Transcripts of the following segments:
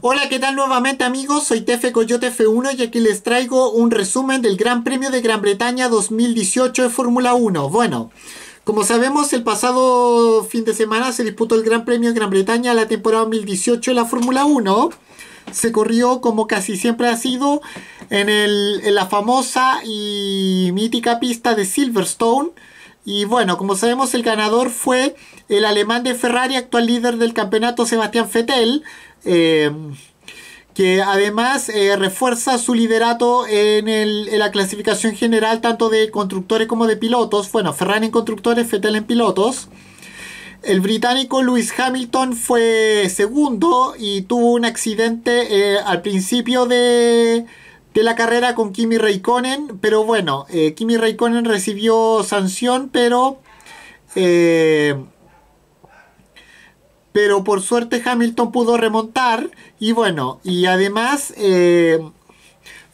Hola, ¿qué tal nuevamente amigos? Soy Tefe Coyote F1 y aquí les traigo un resumen del Gran Premio de Gran Bretaña 2018 de Fórmula 1. Bueno, como sabemos, el pasado fin de semana se disputó el Gran Premio de Gran Bretaña la temporada 2018 de la Fórmula 1. Se corrió como casi siempre ha sido en la famosa y mítica pista de Silverstone y bueno, como sabemos, el ganador fue el alemán de Ferrari, actual líder del campeonato, Sebastián Fettel. Eh, que además eh, refuerza su liderato en, la clasificación general, tanto de constructores como de pilotos. Bueno, Ferrari en constructores, Vettel en pilotos. El británico Lewis Hamilton fue segundo y tuvo un accidente eh, al principio de, de la carrera con Kimi Raikkonen, pero bueno, eh, Kimi Raikkonen recibió sanción, pero... Eh, pero por suerte Hamilton pudo remontar y bueno, y además eh,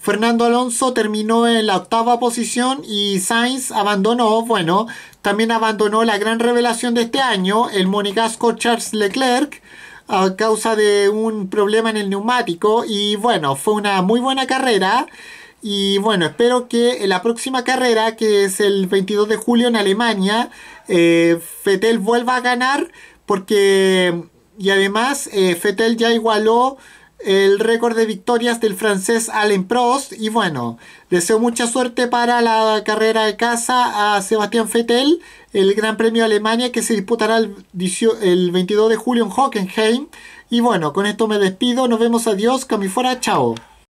Fernando Alonso terminó en la octava posición y Sainz abandonó, bueno, también abandonó la gran revelación de este año, el monegasco Charles Leclerc, a causa de un problema en el neumático y bueno, fue una muy buena carrera y bueno, espero que en la próxima carrera, que es el 22 de julio en Alemania, Fettel eh, vuelva a ganar porque y además Fettel eh, ya igualó el récord de victorias del francés Alain Prost. Y bueno, deseo mucha suerte para la carrera de casa a Sebastián Vettel, el Gran Premio de Alemania que se disputará el, 22 de julio en Hockenheim. Y bueno, con esto me despido, nos vemos, adiós, camifuera, chao.